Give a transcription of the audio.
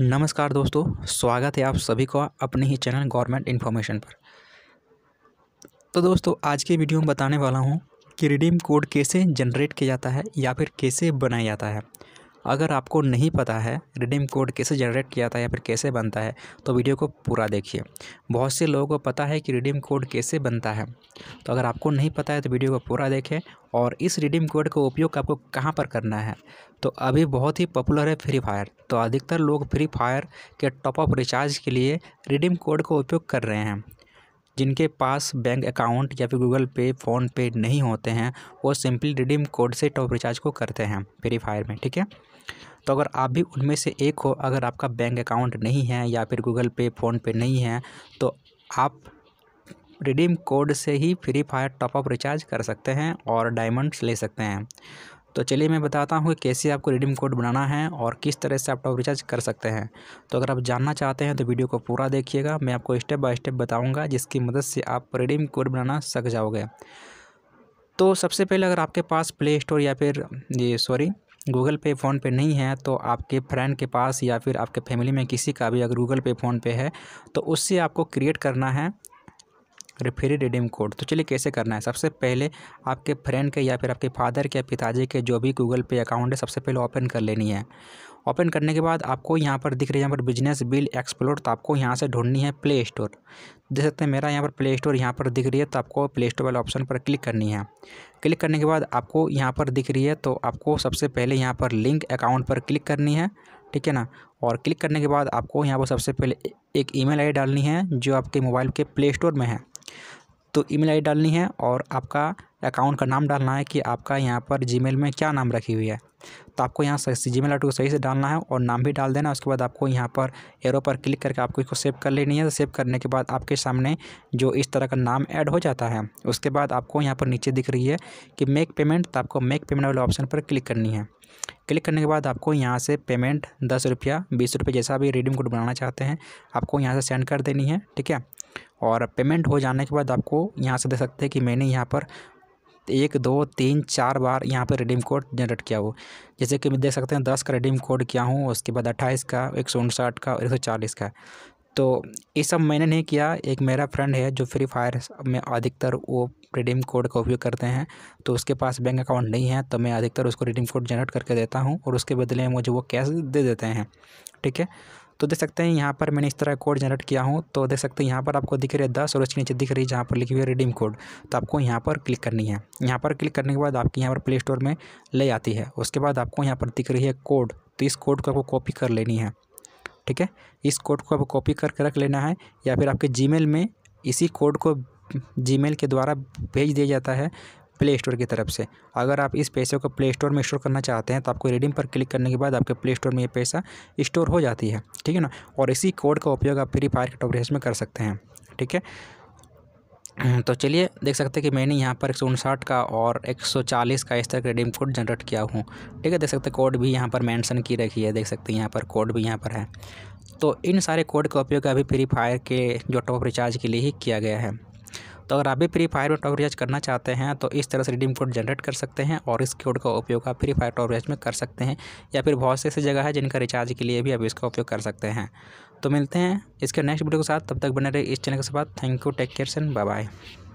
नमस्कार दोस्तों स्वागत है आप सभी का अपने ही चैनल गवर्नमेंट इन्फॉर्मेशन पर तो दोस्तों आज के वीडियो में बताने वाला हूँ कि रिडीम कोड कैसे जनरेट किया जाता है या फिर कैसे बनाया जाता है अगर आपको नहीं पता है रिडीम कोड कैसे जनरेट किया जाता है या फिर कैसे बनता है तो वीडियो को पूरा देखिए बहुत से लोगों को पता है कि रिडीम कोड कैसे बनता है तो अगर आपको नहीं पता है तो वीडियो को पूरा देखें और इस रिडीम कोड का उपयोग आपको कहाँ पर करना है तो अभी बहुत ही पॉपुलर है फ्री फायर तो अधिकतर लोग फ्री फायर के टॉपअप रिचार्ज के लिए रिडीम कोड का उपयोग कर रहे हैं जिनके पास बैंक अकाउंट या फिर गूगल पे फ़ोन पे नहीं होते हैं वो सिंपली रिडीम कोड से टॉप रिचार्ज को करते हैं फ्री फायर में ठीक है तो अगर आप भी उनमें से एक हो अगर आपका बैंक अकाउंट नहीं है या फिर गूगल पे फ़ोन पे नहीं है तो आप रिडीम कोड से ही फ्री फायर टॉपअप रिचार्ज कर सकते हैं और डायमंड्स ले सकते हैं तो चलिए मैं बताता हूँ कि कैसे आपको रिडीम कोड बनाना है और किस तरह से आप टॉप रिचार्ज कर सकते हैं तो अगर आप जानना चाहते हैं तो वीडियो को पूरा देखिएगा मैं आपको स्टेप बाय स्टेप बताऊँगा जिसकी मदद से आप रिडीम कोड बनाना सक जाओगे तो सबसे पहले अगर आपके पास प्ले स्टोर या फिर ये सॉरी गूगल पे फ़ोन पे नहीं है तो आपके फ्रेंड के पास या फिर आपके फैमिली में किसी का भी अगर गूगल पे फ़ोन पे है तो उससे आपको क्रिएट करना है रेफेरी रिडीम कोड तो चलिए कैसे करना है सबसे पहले आपके फ्रेंड के या फिर आपके फादर के या पिताजी के जो भी गूगल पे अकाउंट है सबसे पहले ओपन कर लेनी है ओपन करने के बाद आपको यहाँ पर दिख रही है यहाँ पर बिजनेस बिल एक्सप्लोर तो आपको यहाँ से ढूंढनी है प्ले स्टोर देख सकते हैं मेरा यहाँ पर प्ले स्टोर यहाँ पर दिख रही है तो आपको प्ले स्टोर वाले ऑप्शन पर क्लिक करनी है क्लिक करने के बाद आपको यहाँ पर दिख रही है तो आपको सबसे पहले यहाँ पर लिंक अकाउंट पर क्लिक करनी है ठीक है ना और क्लिक करने के बाद आपको यहाँ पर सबसे पहले एक ईमेल आईडी डालनी है जो आपके मोबाइल के प्ले स्टोर में है तो ईमेल आईडी डालनी है और आपका अकाउंट का नाम डालना है कि आपका यहाँ पर जीमेल में क्या नाम रखी हुई है तो आपको यहाँ सही जी मेल को सही से डालना है और नाम भी डाल देना उसके बाद आपको यहाँ पर एरो पर क्लिक करके आपको इसको सेव कर लेनी है तो सेव करने के बाद आपके सामने जो इस तरह का नाम ऐड हो जाता है उसके बाद आपको यहाँ पर नीचे दिख रही है कि मेक पेमेंट तो आपको मेक पेमेंट वाले ऑप्शन पर क्लिक करनी है क्लिक करने के बाद आपको यहाँ से पेमेंट दस रुपया बीस रुपये जैसा भी रिडीम कोड बनाना चाहते हैं आपको यहाँ से सेंड कर देनी है ठीक है और पेमेंट हो जाने के बाद आपको यहाँ से देख सकते हैं कि मैंने यहाँ पर एक दो तीन चार बार यहाँ पर रिडीम कोड जनरेट किया हो जैसे कि मैं देख सकते हैं दस का रिडीम कोड किया हूँ उसके बाद अट्ठाईस का एक सौ उनसठ का और एक सौ चालीस का तो ये सब मैंने नहीं किया एक मेरा फ्रेंड है जो फ्री फायर में अधिकतर वो रिडीम कोड का उपयोग करते हैं तो उसके पास बैंक अकाउंट नहीं है तो मैं अधिकतर उसको रिडीम कोड जनरेट करके देता हूँ और उसके बदले में मुझे वो कैश दे देते हैं ठीक है तो देख सकते हैं यहाँ पर मैंने इस तरह कोड जनरेट किया हूँ तो देख सकते हैं यहाँ पर आपको दिख रही है दस और उसके नीचे दिख रही है जहाँ पर लिखी हुई है रिडीम कोड तो आपको यहाँ पर क्लिक करनी है यहाँ पर क्लिक करने के बाद आपकी यहाँ पर प्ले स्टोर में ले आती है उसके बाद आपको यहाँ पर दिख रही है कोड तो इस कोड को आपको कॉपी कर लेनी है ठीक है इस कोड को आपको कॉपी करके रख लेना है या फिर आपके जीमेल में इसी कोड को जीमेल के द्वारा भेज दिया जाता है प्ले स्टोर की तरफ से अगर आप इस पैसे को प्ले स्टोर में स्टोर करना चाहते हैं तो आपको रिडीम पर क्लिक करने के बाद आपके प्ले स्टोर में ये पैसा स्टोर हो जाती है ठीक है ना और इसी कोड का उपयोग आप फ्री फायर के टॉप में कर सकते हैं ठीक है हम्म, तो चलिए देख सकते हैं कि मैंने यहाँ पर एक का और 140 का इस तरह का रिडीम कोड जनरेट किया हूँ ठीक है देख सकते कोड भी यहाँ पर मेंशन की रखी है देख सकते हैं यहाँ पर कोड भी यहाँ पर है तो इन सारे कोड का उपयोग अभी फ्री फायर के जो टॉप रिचार्ज के लिए ही किया गया है तो अगर आप भी फ्री फायर में टॉप रिचार्ज करना चाहते हैं तो इस तरह से रिडीम कोड जनरेट कर सकते हैं और इस कोड का उपयोग आप फ्री फायर टॉप रिचार्ज में कर सकते हैं या फिर बहुत से ऐसी जगह है जिनका रिचार्ज के लिए भी आप इसका उपयोग कर सकते हैं तो मिलते हैं इसके नेक्स्ट वीडियो के साथ तब तक बने रहे इस चैनल के साथ thank you take care son bye bye